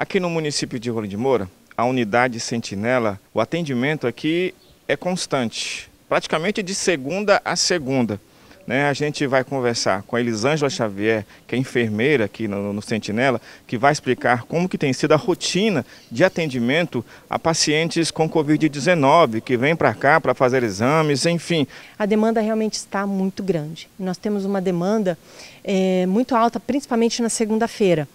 Aqui no município de Rolim de Moura, a unidade Sentinela, o atendimento aqui é constante, praticamente de segunda a segunda. Né? A gente vai conversar com a Elisângela Xavier, que é enfermeira aqui no, no Sentinela, que vai explicar como que tem sido a rotina de atendimento a pacientes com Covid-19, que vêm para cá para fazer exames, enfim. A demanda realmente está muito grande. Nós temos uma demanda é, muito alta, principalmente na segunda-feira.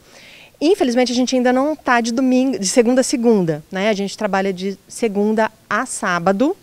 Infelizmente a gente ainda não está de domingo, de segunda a segunda, né? A gente trabalha de segunda a sábado,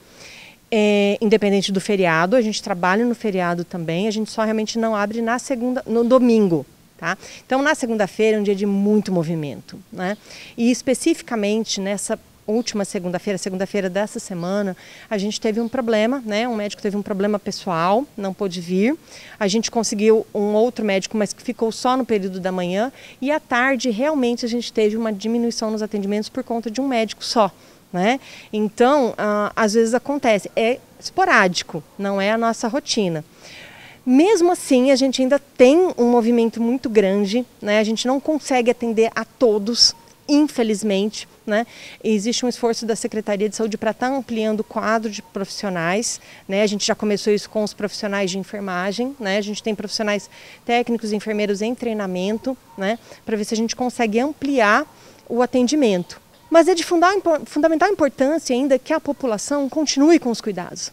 é, independente do feriado. A gente trabalha no feriado também. A gente só realmente não abre na segunda, no domingo, tá? Então na segunda-feira é um dia de muito movimento, né? E especificamente nessa última segunda-feira, segunda-feira dessa semana, a gente teve um problema, né? Um médico teve um problema pessoal, não pôde vir. A gente conseguiu um outro médico, mas que ficou só no período da manhã. E à tarde, realmente, a gente teve uma diminuição nos atendimentos por conta de um médico só. Né? Então, ah, às vezes acontece, é esporádico, não é a nossa rotina. Mesmo assim, a gente ainda tem um movimento muito grande, né? a gente não consegue atender a todos, infelizmente, né, existe um esforço da Secretaria de Saúde para estar tá ampliando o quadro de profissionais. Né, a gente já começou isso com os profissionais de enfermagem, né, a gente tem profissionais técnicos e enfermeiros em treinamento, né, para ver se a gente consegue ampliar o atendimento. Mas é de fundamental importância ainda que a população continue com os cuidados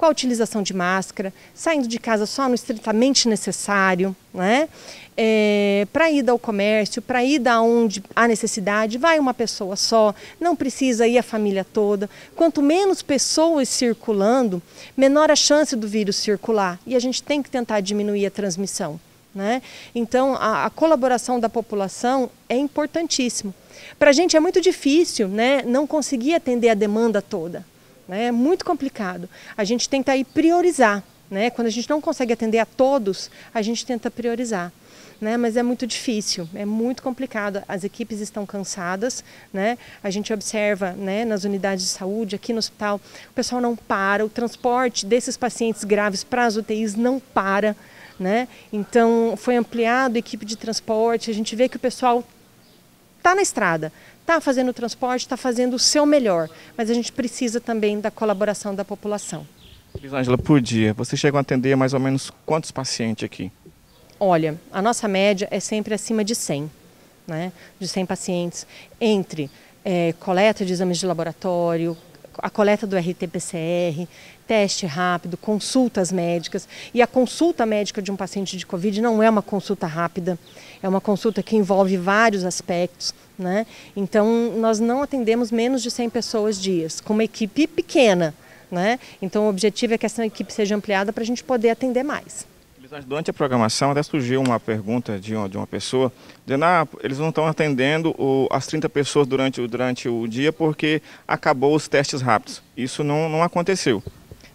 com a utilização de máscara, saindo de casa só no estritamente necessário, né? É, para ir ao comércio, para ir da onde há necessidade, vai uma pessoa só, não precisa ir a família toda. Quanto menos pessoas circulando, menor a chance do vírus circular. E a gente tem que tentar diminuir a transmissão. Né? Então, a, a, colaboração da população é importantíssimo. Para a gente é muito difícil né, não conseguir atender a demanda toda. Né? É muito complicado. A gente tenta aí priorizar. Né? Quando a gente não consegue atender a todos, a gente tenta priorizar. Né, mas é muito difícil, é muito complicado. As equipes estão cansadas, né? A gente observa, né, nas unidades de saúde, aqui no hospital, o pessoal não para, o transporte desses pacientes graves para as UTIs não para, né? Então, foi ampliado a equipe de transporte, a gente vê que o pessoal está na estrada, está fazendo o transporte, está fazendo o seu melhor, mas a gente precisa também da colaboração da população. Elisângela, por dia, você chega a atender mais ou menos quantos pacientes aqui? Olha, a nossa média é sempre acima de 100, né? de 100 pacientes, entre é, coleta de exames de laboratório, a coleta do RT-PCR, teste rápido, consultas médicas. E a consulta médica de um paciente de Covid não é uma consulta rápida, é uma consulta que envolve vários aspectos. Né? Então, nós não atendemos menos de 100 pessoas dias, com uma equipe pequena. Né? Então, o objetivo é que essa equipe seja ampliada para a gente poder atender mais. Durante a programação até surgiu uma pergunta de uma, de uma pessoa, dizendo, ah, eles não estão atendendo o, as 30 pessoas durante, durante o dia porque acabou os testes rápidos. Isso não, não aconteceu.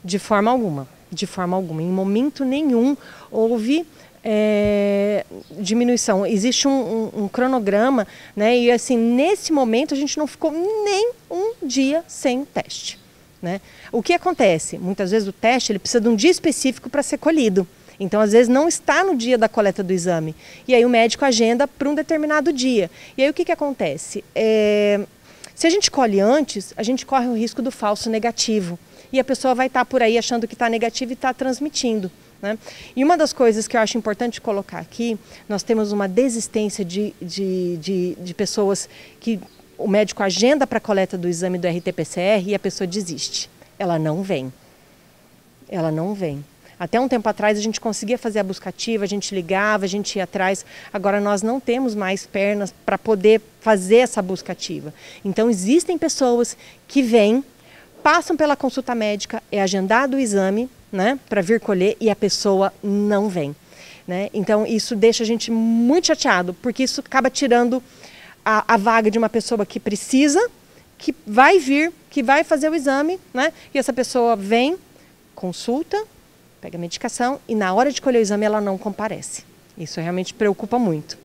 De forma alguma, de forma alguma. Em momento nenhum houve é, diminuição. Existe um, um, um, cronograma, né? E assim, nesse momento a gente não ficou nem um dia sem teste. Né? O que acontece? Muitas vezes o teste ele precisa de um dia específico para ser colhido. Então, às vezes, não está no dia da coleta do exame. E aí o médico agenda para um determinado dia. E aí o que, que acontece? É... Se a gente colhe antes, a gente corre o risco do falso negativo. E a pessoa vai estar tá por aí achando que está negativo e está transmitindo. Né? E uma das coisas que eu acho importante colocar aqui, nós temos uma desistência de, de, de, de pessoas que o médico agenda para a coleta do exame do RT-PCR e a pessoa desiste. Ela não vem. Ela não vem. Até um tempo atrás a gente conseguia fazer a buscativa, a gente ligava, a gente ia atrás. Agora nós não temos mais pernas para poder fazer essa buscativa. Então existem pessoas que vêm, passam pela consulta médica, é agendado o exame, né, para vir colher e a pessoa não vem, né? Então isso deixa a gente muito chateado, porque isso acaba tirando a, a vaga de uma pessoa que precisa, que vai vir, que vai fazer o exame, né? E essa pessoa vem, consulta, pega medicação e na hora de colher o exame ela não comparece. Isso realmente preocupa muito.